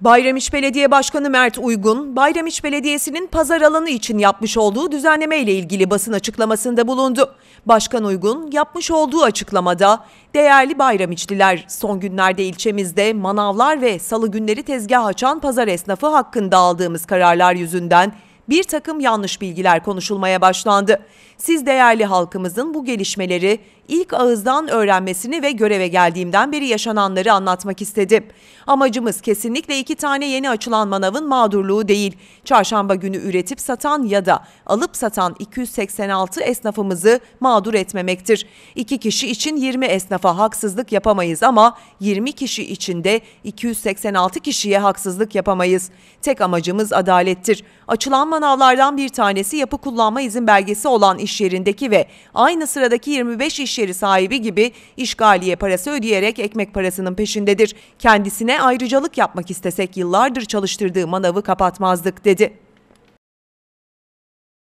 Bayramış Belediye Başkanı Mert Uygun, Bayramış Belediyesi'nin pazar alanı için yapmış olduğu düzenleme ile ilgili basın açıklamasında bulundu. Başkan Uygun yapmış olduğu açıklamada, "Değerli Bayramiçliler, son günlerde ilçemizde manavlar ve salı günleri tezgah açan pazar esnafı hakkında aldığımız kararlar yüzünden bir takım yanlış bilgiler konuşulmaya başlandı. Siz değerli halkımızın bu gelişmeleri ilk ağızdan öğrenmesini ve göreve geldiğimden beri yaşananları anlatmak istedim. Amacımız kesinlikle iki tane yeni açılan manavın mağdurluğu değil. Çarşamba günü üretip satan ya da alıp satan 286 esnafımızı mağdur etmemektir. İki kişi için 20 esnafa haksızlık yapamayız ama 20 kişi için de 286 kişiye haksızlık yapamayız. Tek amacımız adalettir. Açılan manavlardan bir tanesi yapı kullanma izin belgesi olan iş yerindeki ve aynı sıradaki 25 iş yeri sahibi gibi işgaliye parası ödeyerek ekmek parasının peşindedir. Kendisine ayrıcalık yapmak istesek yıllardır çalıştırdığı manavı kapatmazdık dedi.